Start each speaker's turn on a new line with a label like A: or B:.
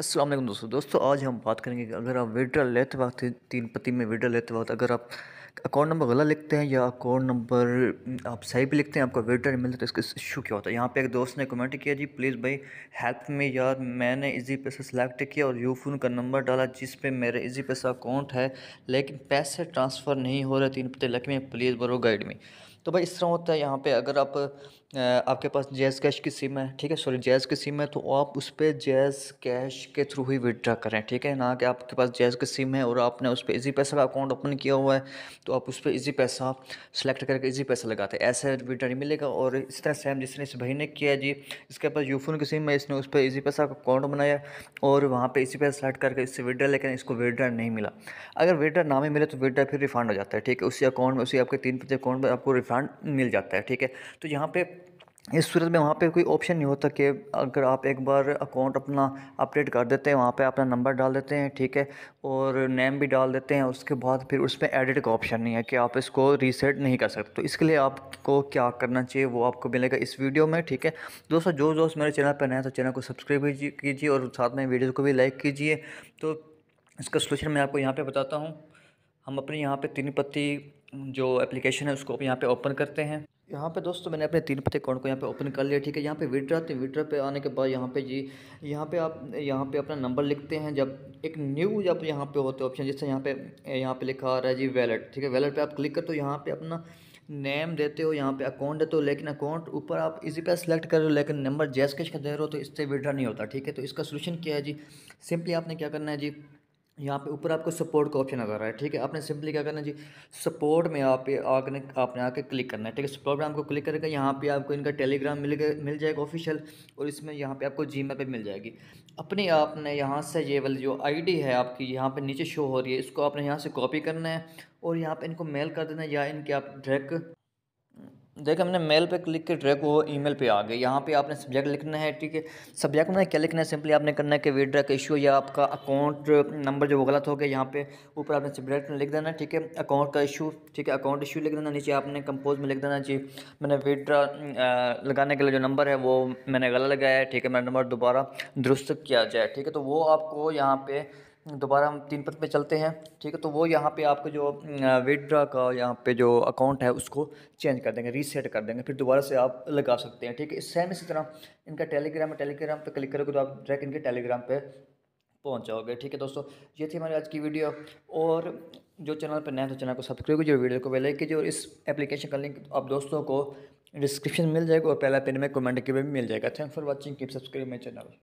A: अस्सलाम वालेकुम दोस्तों दोस्तों आज हम बात करेंगे कि अगर आप विड्रॉल लेते वक्त तीन पति में विड्रॉल लेते वक्त अगर आप अकाउंट नंबर गलत लिखते हैं या अकाउंट नंबर आप सही भी लिखते हैं आपका विड्रॉल मिलता है तो इसका इशू क्या होता है यहाँ पे एक दोस्त ने कमेंट किया जी प्लीज़ भाई हेल्प में यार मैंने इजी पैसा सेलेक्ट किया और यू फोन का नंबर डाला जिस पर मेरे इजी पैसा अकाउंट है लेकिन पैसे ट्रांसफ़र नहीं हो रहे तीन पते लगे में प्लीज़ बरो गाइड में तो भाई इस तरह होता है यहाँ पे अगर आप आपके पास जैज़ कैश की सिम है ठीक है सॉरी जैज़ की सिम है तो आप उस पर जैज़ कैश के थ्रू ही विदड्रा करें ठीक है ना कि आपके पास जैज़ की सिम है और आपने उस पर ईजी पैसा का अकाउंट ओपन किया हुआ है तो आप उस पर ईजी पैसा सेलेक्ट करके ईजी पैसा लगाते हैं ऐसे विड्रा नहीं मिलेगा और इस तरह सेम जिसने इस भाई ने किया जी इसके पास यूफोन की सिम है इसने उस पर ईजी पैसा का अकाउंट बनाया और वहाँ पर ईजी पैसा सेलेक्ट करके इससे विदड्रा लेकिन इसको विदड्रा नहीं मिला अगर विदड्रा ना भी मिले तो विदड्रा फिर रिफंड हो जाता है ठीक है उसी अकाउंट में उसी आपके तीन पते अकाउंट में आपको रिफंड ब्रांड मिल जाता है ठीक है तो यहाँ पे इस सूरत में वहाँ पे कोई ऑप्शन नहीं होता कि अगर आप एक बार अकाउंट अपना अपडेट कर देते हैं वहाँ पे अपना नंबर डाल देते हैं ठीक है और नेम भी डाल देते हैं उसके बाद फिर उसमें एडिट का ऑप्शन नहीं है कि आप इसको रीसेट नहीं कर सकते तो इसके लिए आपको क्या करना चाहिए वो आपको मिलेगा इस वीडियो में ठीक है दोस्तों जो दोस्त मेरे चैनल पर नए तो चैनल को सब्सक्राइब कीजिए और साथ में वीडियो को भी लाइक कीजिए तो इसका सोलूशन मैं आपको यहाँ पर बताता हूँ हम अपने यहाँ पे तीन पत्ती जो एप्लीकेशन है उसको यहाँ पे ओपन करते हैं यहाँ पे दोस्तों मैंने अपने तीन पत्ते अकाउंट को यहाँ पे ओपन कर लिया ठीक है यहाँ पे विड्रा आते हैं विड्रा पे आने के बाद यहाँ पे जी यहाँ पे आप यहाँ पे अपना नंबर लिखते हैं जब एक न्यू जब यहाँ पे होते ऑप्शन जिससे यहाँ पे यहाँ पे लिखा आ रहा है जी वैलेट ठीक है वैलेट पे आप क्लिक करते हो यहाँ पे अपना नेम देते हो यहाँ पे अकाउंट देते हो लेकिन अकाउंट ऊपर आप इजी पे सेलेक्ट कर रहे हो लेकिन नंबर जैस कैश का दे रहे हो तो इससे विड्रा नहीं होता ठीक है तो इसका सोल्यूशन क्या है जी सिंपली आपने क्या करना है जी यहाँ पे ऊपर आपको सपोर्ट का ऑप्शन नज़र आ रहा है ठीक है आपने सिंपली क्या करना जी सपोर्ट में आप आकर आपने आके क्लिक करना है ठीक है सपोर्ट में आपको क्लिक करेगा यहाँ पे आपको इनका टेलीग्राम मिल गया मिल जाएगा ऑफिशियल और इसमें यहाँ पे आपको जी पे मिल जाएगी अपने आपने यहाँ से ये वाली जो आई है आपकी यहाँ पर नीचे शो हो रही है इसको आपने यहाँ से कॉपी करना है और यहाँ पर इनको मेल कर देना है या इनके आप डायरेक्ट देख हमने मेल पे क्लिक के ट्रैक वो ईमेल पे आ गए यहाँ पे आपने सब्जेक्ट लिखना है ठीक है सब्जेक्ट में क्या लिखना है सिंपली आपने करना है कि विड्रा का इशू या आपका अकाउंट नंबर जो वो गलत हो गया यहाँ पे ऊपर आपने सब्जेक्ट में लिख देना है ठीक है अकाउंट का इशू ठीक है अकाउंट इशू लिख देना नीचे आपने कंपोज में लिख देना जी मैंने विड्रा लगाने के लिए जो नंबर है वो मैंने गलत लगाया है ठीक है मेरा नंबर दोबारा दुरुस्त किया जाए ठीक है तो वो आपको यहाँ पर दोबारा हम तीन पद पे चलते हैं ठीक है तो वो यहाँ पे आपको जो विदड्रा का यहाँ पे जो अकाउंट है उसको चेंज कर देंगे रीसेट कर देंगे फिर दोबारा से आप लगा सकते हैं ठीक है सेम इसी तरह इनका टेलीग्राम है टेलीग्राम पे क्लिक करोगे तो आप डायरेक्ट इनके टेलीग्राम पे पहुँच जाओगे ठीक है दोस्तों ये थी हमारी आज की वीडियो और जो चैनल पर नया तो चैनल को सब्सक्राइब कीजिए वीडियो को लाइक कीजिए और इस एप्लीकेशन का लिंक आप दोस्तों को डिस्क्रिप्शन मिल जाएगा और पहला पेन में कमेंट के भी मिल जाएगा thank for watching keep subscribe my channel